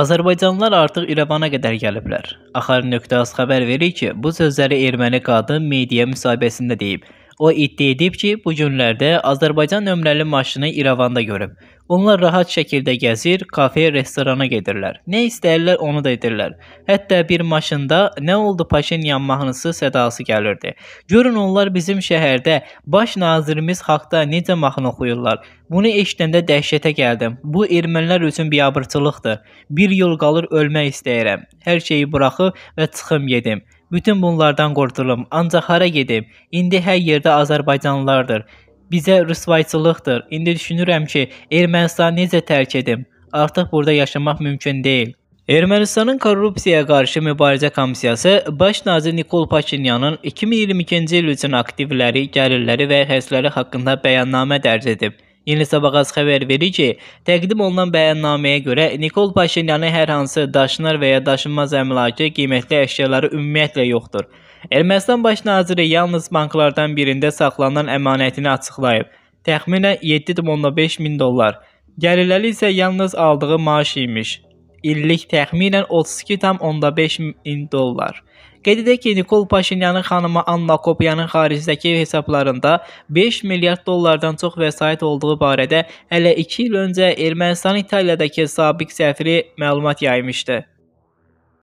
Azərbaycanlılar artıq İrəvana qədər gəliblər. Axar.az xəbər verir ki, bu sözləri erməni qadın media müsahibəsində deyib. O iddia edib ki, bu günlərdə Azərbaycan nömrəli maşını İrəvanda görüb. Onlar rahat şəkildə gəzir, kafeyə, restorana gedirlər. Nə istəyirlər onu da edirlər. Hətta bir maşında nə oldu Paşinyan mahnısı sədası gəlirdi. Görün onlar bizim şəhərdə baş nazirimiz haqqda necə mahnı oxuyurlar. Bunu eşidəndə dəhşətə gəldim. Bu ermənilər üçün biabırçılıqdır. Bir yol qalır ölmək istəyirəm. Hər şeyi buraxıb və çıxım gedim. Bütün bunlardan qorxdurum, ancaq hara gedib? İndi hər yerdə Azərbaycanlılardır. Bizə rüsvayçılıqdır. İndi düşünürəm ki, Ermənistanı necə tərk edim? Artıq burada yaşamaq mümkün deyil. Ermənistanın korrupsiyaya qarşı mübarizə komissiyası baş nazir Nikol Paşinyanın 2022-ci il üçün aktivləri, gəlirləri və xərcləri haqqında bəyannamə dərc edib. Yeni Sabahaz xəbər verir ki, təqdim olunan bəyannaməyə görə Nikol Paşinyanı hər hansı daşınar və ya daşınmaz əmlakı, qiymətli əşyaları ümumiyyətlə yoxdur. Ermənistan baş naziri yalnız banklardan birində saxlanan əmanətini açıqlayıb. Təxminən 7.5 min dollar. Gəlirləri isə yalnız aldığı maaş imiş illik təxminən 32,5 min dollar. Qeyd edək ki, Nikol Paşinyanın xanımı Anna Kopyanın xaricdəki hesablarında 5 milyard dollardan çox vəsait olduğu barədə hələ 2 il öncə Ermənistan İtaliyadakı sabiq səfiri məlumat yaymışdı.